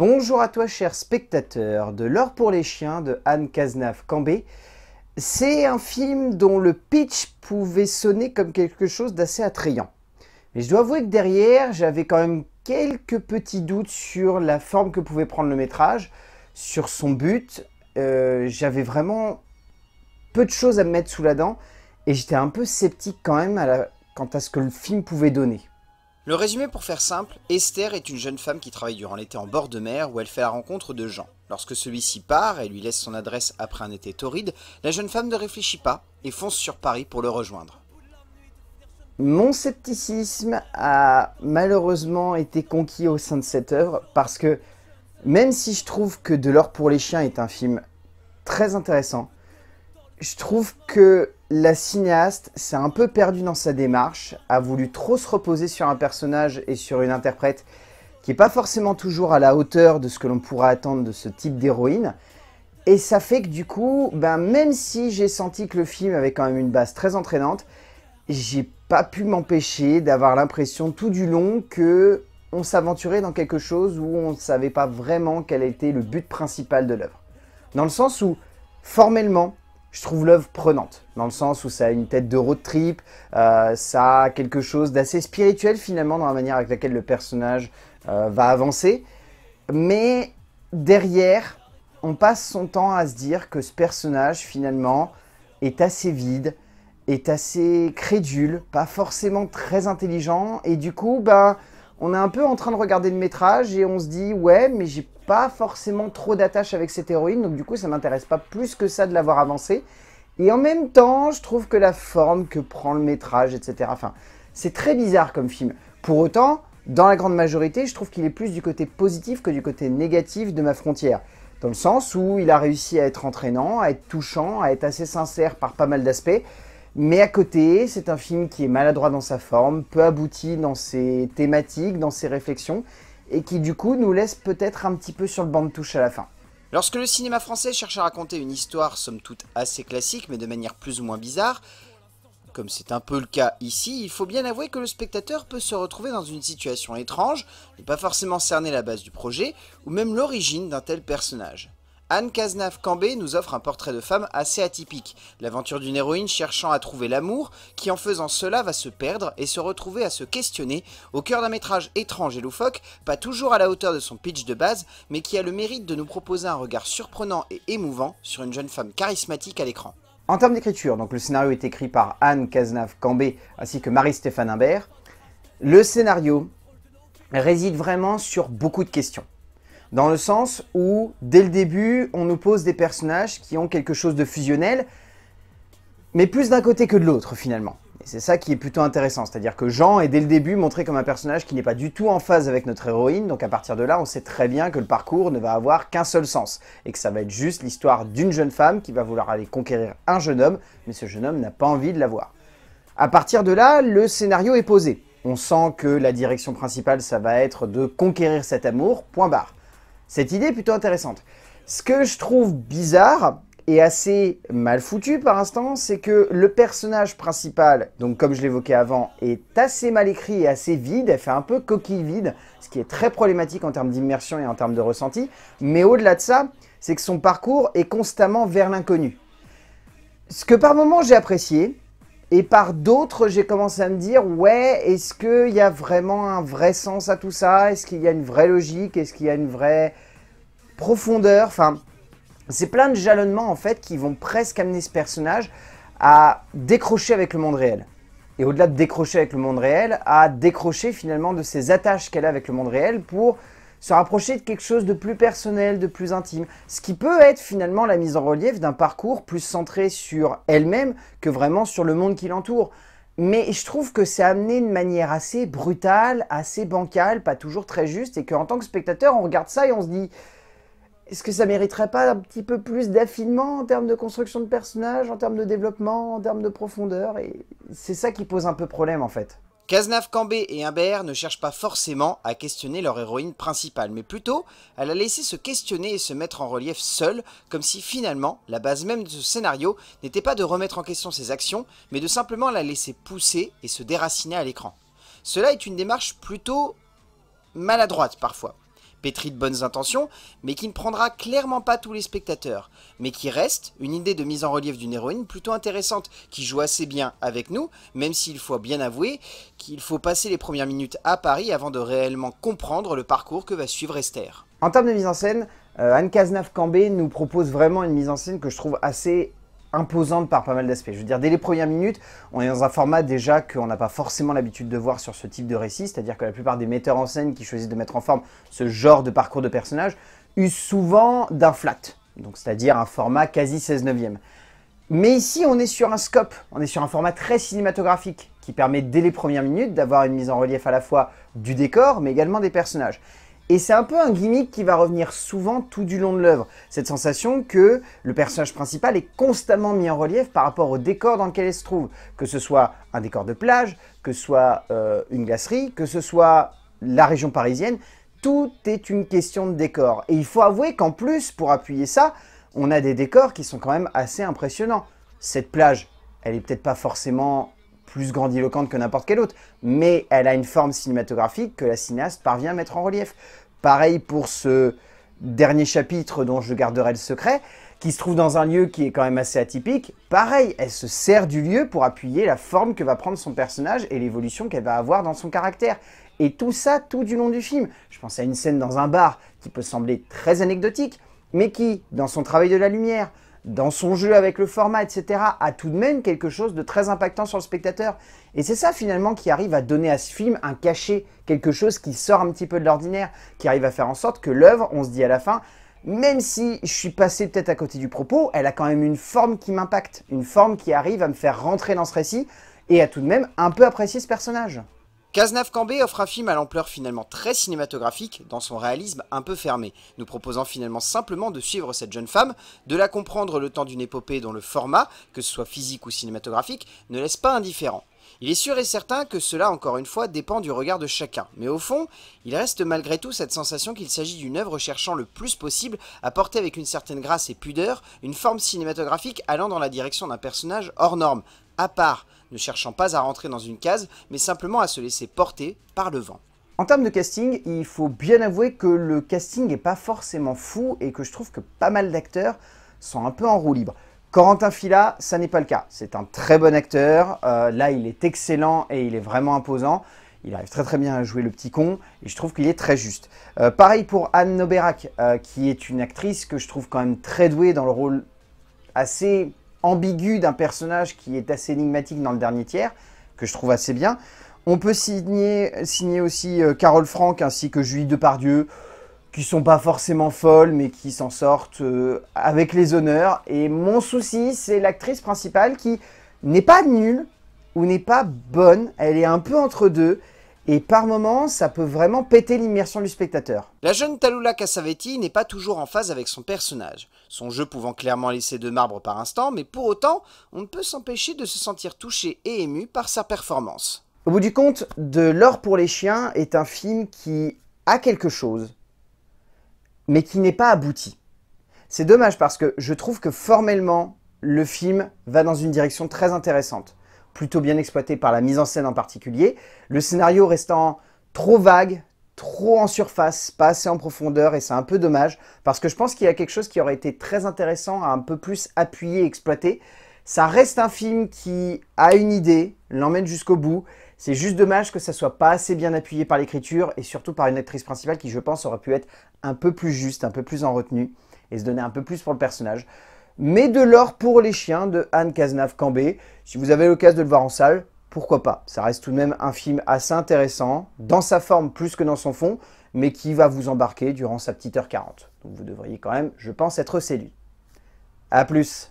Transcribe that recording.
Bonjour à toi cher spectateur de L'heure pour les chiens de Anne Cazenave-Cambé. C'est un film dont le pitch pouvait sonner comme quelque chose d'assez attrayant. Mais je dois avouer que derrière, j'avais quand même quelques petits doutes sur la forme que pouvait prendre le métrage, sur son but. Euh, j'avais vraiment peu de choses à me mettre sous la dent et j'étais un peu sceptique quand même quant à ce que le film pouvait donner. Le résumé pour faire simple, Esther est une jeune femme qui travaille durant l'été en bord de mer où elle fait la rencontre de Jean. Lorsque celui-ci part et lui laisse son adresse après un été torride, la jeune femme ne réfléchit pas et fonce sur Paris pour le rejoindre. Mon scepticisme a malheureusement été conquis au sein de cette œuvre parce que même si je trouve que De l'or pour les chiens est un film très intéressant, je trouve que la cinéaste s'est un peu perdue dans sa démarche, a voulu trop se reposer sur un personnage et sur une interprète qui n'est pas forcément toujours à la hauteur de ce que l'on pourra attendre de ce type d'héroïne. Et ça fait que du coup, ben, même si j'ai senti que le film avait quand même une base très entraînante, j'ai pas pu m'empêcher d'avoir l'impression tout du long que on s'aventurait dans quelque chose où on ne savait pas vraiment quel était le but principal de l'œuvre. Dans le sens où, formellement, je trouve l'œuvre prenante, dans le sens où ça a une tête de road trip, euh, ça a quelque chose d'assez spirituel finalement dans la manière avec laquelle le personnage euh, va avancer. Mais derrière, on passe son temps à se dire que ce personnage finalement est assez vide, est assez crédule, pas forcément très intelligent, et du coup, ben on est un peu en train de regarder le métrage et on se dit ouais mais j'ai pas forcément trop d'attache avec cette héroïne donc du coup ça m'intéresse pas plus que ça de l'avoir avancé et en même temps je trouve que la forme que prend le métrage etc enfin c'est très bizarre comme film pour autant dans la grande majorité je trouve qu'il est plus du côté positif que du côté négatif de ma frontière dans le sens où il a réussi à être entraînant à être touchant à être assez sincère par pas mal d'aspects mais à côté, c'est un film qui est maladroit dans sa forme, peu abouti dans ses thématiques, dans ses réflexions, et qui du coup nous laisse peut-être un petit peu sur le banc de touche à la fin. Lorsque le cinéma français cherche à raconter une histoire somme toute assez classique, mais de manière plus ou moins bizarre, comme c'est un peu le cas ici, il faut bien avouer que le spectateur peut se retrouver dans une situation étrange, ne pas forcément cerner la base du projet, ou même l'origine d'un tel personnage. Anne Cazenave-Cambé nous offre un portrait de femme assez atypique, l'aventure d'une héroïne cherchant à trouver l'amour, qui en faisant cela va se perdre et se retrouver à se questionner, au cœur d'un métrage étrange et loufoque, pas toujours à la hauteur de son pitch de base, mais qui a le mérite de nous proposer un regard surprenant et émouvant sur une jeune femme charismatique à l'écran. En termes d'écriture, donc le scénario est écrit par Anne Cazenave-Cambé ainsi que Marie-Stéphane Imbert. Le scénario réside vraiment sur beaucoup de questions dans le sens où, dès le début, on nous pose des personnages qui ont quelque chose de fusionnel, mais plus d'un côté que de l'autre, finalement. Et c'est ça qui est plutôt intéressant, c'est-à-dire que Jean est dès le début montré comme un personnage qui n'est pas du tout en phase avec notre héroïne, donc à partir de là, on sait très bien que le parcours ne va avoir qu'un seul sens, et que ça va être juste l'histoire d'une jeune femme qui va vouloir aller conquérir un jeune homme, mais ce jeune homme n'a pas envie de l'avoir. À partir de là, le scénario est posé. On sent que la direction principale, ça va être de conquérir cet amour, point barre. Cette idée est plutôt intéressante. Ce que je trouve bizarre et assez mal foutu par instant, c'est que le personnage principal, donc comme je l'évoquais avant, est assez mal écrit et assez vide, elle fait un peu coquille vide, ce qui est très problématique en termes d'immersion et en termes de ressenti, mais au-delà de ça, c'est que son parcours est constamment vers l'inconnu. Ce que par moments j'ai apprécié, et par d'autres, j'ai commencé à me dire, ouais, est-ce qu'il y a vraiment un vrai sens à tout ça Est-ce qu'il y a une vraie logique Est-ce qu'il y a une vraie profondeur Enfin, c'est plein de jalonnements en fait qui vont presque amener ce personnage à décrocher avec le monde réel. Et au-delà de décrocher avec le monde réel, à décrocher finalement de ses attaches qu'elle a avec le monde réel pour se rapprocher de quelque chose de plus personnel, de plus intime. Ce qui peut être finalement la mise en relief d'un parcours plus centré sur elle-même que vraiment sur le monde qui l'entoure. Mais je trouve que c'est amené de manière assez brutale, assez bancale, pas toujours très juste, et qu'en tant que spectateur, on regarde ça et on se dit est-ce que ça mériterait pas un petit peu plus d'affinement en termes de construction de personnages, en termes de développement, en termes de profondeur Et c'est ça qui pose un peu problème en fait. Kaznav, Cambé et Imbert ne cherchent pas forcément à questionner leur héroïne principale, mais plutôt à la laisser se questionner et se mettre en relief seule, comme si finalement la base même de ce scénario n'était pas de remettre en question ses actions, mais de simplement la laisser pousser et se déraciner à l'écran. Cela est une démarche plutôt maladroite parfois, pétri de bonnes intentions, mais qui ne prendra clairement pas tous les spectateurs, mais qui reste une idée de mise en relief d'une héroïne plutôt intéressante, qui joue assez bien avec nous, même s'il faut bien avouer qu'il faut passer les premières minutes à Paris avant de réellement comprendre le parcours que va suivre Esther. En termes de mise en scène, euh, Anne Cazenave-Cambé nous propose vraiment une mise en scène que je trouve assez imposante par pas mal d'aspects. Je veux dire, dès les premières minutes, on est dans un format déjà qu'on n'a pas forcément l'habitude de voir sur ce type de récit, c'est-à-dire que la plupart des metteurs en scène qui choisissent de mettre en forme ce genre de parcours de personnage usent souvent d'un flat, donc c'est-à-dire un format quasi 16 neuvième. Mais ici, on est sur un scope, on est sur un format très cinématographique qui permet dès les premières minutes d'avoir une mise en relief à la fois du décor, mais également des personnages. Et c'est un peu un gimmick qui va revenir souvent tout du long de l'œuvre. Cette sensation que le personnage principal est constamment mis en relief par rapport au décor dans lequel il se trouve. Que ce soit un décor de plage, que ce soit euh, une glacerie, que ce soit la région parisienne, tout est une question de décor. Et il faut avouer qu'en plus, pour appuyer ça, on a des décors qui sont quand même assez impressionnants. Cette plage, elle est peut-être pas forcément plus grandiloquente que n'importe quelle autre, mais elle a une forme cinématographique que la cinéaste parvient à mettre en relief. Pareil pour ce dernier chapitre dont je garderai le secret, qui se trouve dans un lieu qui est quand même assez atypique. Pareil, elle se sert du lieu pour appuyer la forme que va prendre son personnage et l'évolution qu'elle va avoir dans son caractère. Et tout ça tout du long du film. Je pense à une scène dans un bar qui peut sembler très anecdotique, mais qui, dans son travail de la lumière, dans son jeu avec le format, etc., a tout de même quelque chose de très impactant sur le spectateur. Et c'est ça finalement qui arrive à donner à ce film un cachet, quelque chose qui sort un petit peu de l'ordinaire, qui arrive à faire en sorte que l'œuvre, on se dit à la fin, même si je suis passé peut-être à côté du propos, elle a quand même une forme qui m'impacte, une forme qui arrive à me faire rentrer dans ce récit et à tout de même un peu apprécier ce personnage. Kaznav Kambé offre un film à l'ampleur finalement très cinématographique, dans son réalisme un peu fermé, nous proposant finalement simplement de suivre cette jeune femme, de la comprendre le temps d'une épopée dont le format, que ce soit physique ou cinématographique, ne laisse pas indifférent. Il est sûr et certain que cela, encore une fois, dépend du regard de chacun, mais au fond, il reste malgré tout cette sensation qu'il s'agit d'une œuvre cherchant le plus possible à porter avec une certaine grâce et pudeur une forme cinématographique allant dans la direction d'un personnage hors norme, à part, ne cherchant pas à rentrer dans une case, mais simplement à se laisser porter par le vent. En termes de casting, il faut bien avouer que le casting n'est pas forcément fou et que je trouve que pas mal d'acteurs sont un peu en roue libre. Corentin Fila, ça n'est pas le cas. C'est un très bon acteur, euh, là il est excellent et il est vraiment imposant. Il arrive très très bien à jouer le petit con et je trouve qu'il est très juste. Euh, pareil pour Anne Noberac, euh, qui est une actrice que je trouve quand même très douée dans le rôle assez ambigu d'un personnage qui est assez énigmatique dans le dernier tiers, que je trouve assez bien. On peut signer, signer aussi euh, Carole Franck ainsi que Julie Depardieu, qui sont pas forcément folles, mais qui s'en sortent euh, avec les honneurs. Et mon souci, c'est l'actrice principale qui n'est pas nulle ou n'est pas bonne, elle est un peu entre deux et par moments, ça peut vraiment péter l'immersion du spectateur. La jeune Talula Cassavetti n'est pas toujours en phase avec son personnage, son jeu pouvant clairement laisser de marbre par instant, mais pour autant, on ne peut s'empêcher de se sentir touché et ému par sa performance. Au bout du compte, De l'or pour les chiens est un film qui a quelque chose, mais qui n'est pas abouti. C'est dommage parce que je trouve que formellement, le film va dans une direction très intéressante plutôt bien exploité par la mise en scène en particulier, le scénario restant trop vague, trop en surface, pas assez en profondeur, et c'est un peu dommage, parce que je pense qu'il y a quelque chose qui aurait été très intéressant à un peu plus appuyer, exploiter. Ça reste un film qui a une idée, l'emmène jusqu'au bout, c'est juste dommage que ça soit pas assez bien appuyé par l'écriture, et surtout par une actrice principale qui, je pense, aurait pu être un peu plus juste, un peu plus en retenue, et se donner un peu plus pour le personnage. Mais de l'or pour les chiens de Anne Cazenave-Cambé. Si vous avez l'occasion de le voir en salle, pourquoi pas Ça reste tout de même un film assez intéressant, dans sa forme plus que dans son fond, mais qui va vous embarquer durant sa petite heure 40. Donc vous devriez quand même, je pense, être séduit. A plus